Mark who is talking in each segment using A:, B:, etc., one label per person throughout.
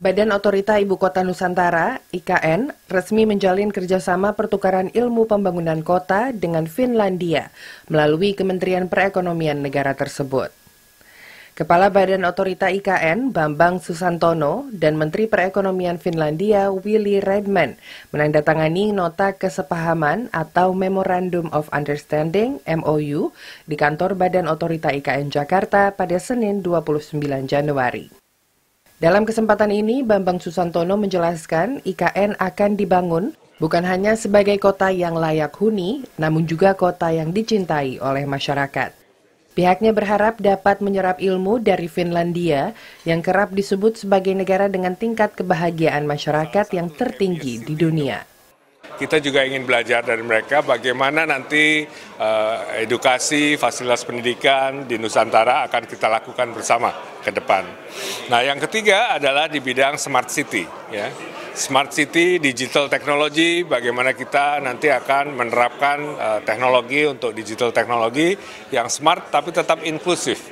A: Badan Otorita Ibu Kota Nusantara, IKN, resmi menjalin kerjasama pertukaran ilmu pembangunan kota dengan Finlandia melalui Kementerian Perekonomian negara tersebut. Kepala Badan Otorita IKN, Bambang Susantono, dan Menteri Perekonomian Finlandia, Willy Redman, menandatangani nota kesepahaman atau Memorandum of Understanding, MOU, di kantor Badan Otorita IKN Jakarta pada Senin 29 Januari. Dalam kesempatan ini, Bambang Susantono menjelaskan IKN akan dibangun bukan hanya sebagai kota yang layak huni, namun juga kota yang dicintai oleh masyarakat. Pihaknya berharap dapat menyerap ilmu dari Finlandia yang kerap disebut sebagai negara dengan tingkat kebahagiaan masyarakat yang tertinggi di dunia
B: kita juga ingin belajar dari mereka bagaimana nanti uh, edukasi, fasilitas pendidikan di Nusantara akan kita lakukan bersama ke depan. Nah, yang ketiga adalah di bidang smart city, ya. Smart city, digital technology, bagaimana kita nanti akan menerapkan uh, teknologi untuk digital teknologi yang smart tapi tetap inklusif.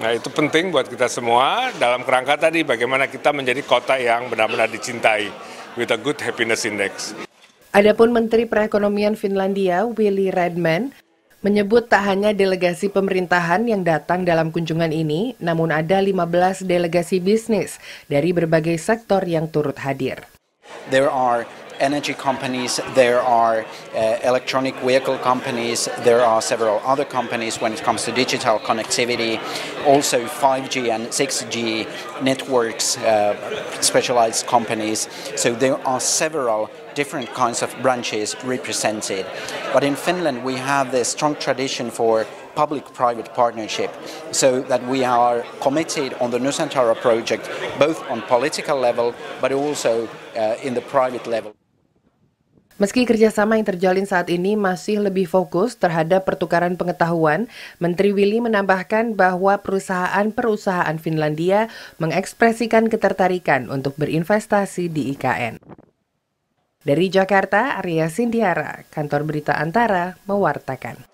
B: Nah itu penting buat kita semua dalam kerangka tadi bagaimana kita menjadi kota yang benar-benar dicintai with a good happiness index.
A: Adapun Menteri Perekonomian Finlandia, Willy Redman, menyebut tak hanya delegasi pemerintahan yang datang dalam kunjungan ini, namun ada 15 delegasi bisnis dari berbagai sektor yang turut hadir.
C: There are energy companies, there are uh, electronic vehicle companies, there are several other companies when it comes to digital connectivity, also 5G and 6G networks, uh, specialized companies. So there are several different kinds of branches represented. But in Finland, we have this strong tradition for public-private partnership so that we are committed on the Nusantara project both on political level but also uh, in the private level.
A: Meski kerjasama yang terjalin saat ini masih lebih fokus terhadap pertukaran pengetahuan, Menteri Willy menambahkan bahwa perusahaan-perusahaan Finlandia mengekspresikan ketertarikan untuk berinvestasi di IKN. Dari Jakarta, Arya Sintiara, Kantor Berita Antara, mewartakan.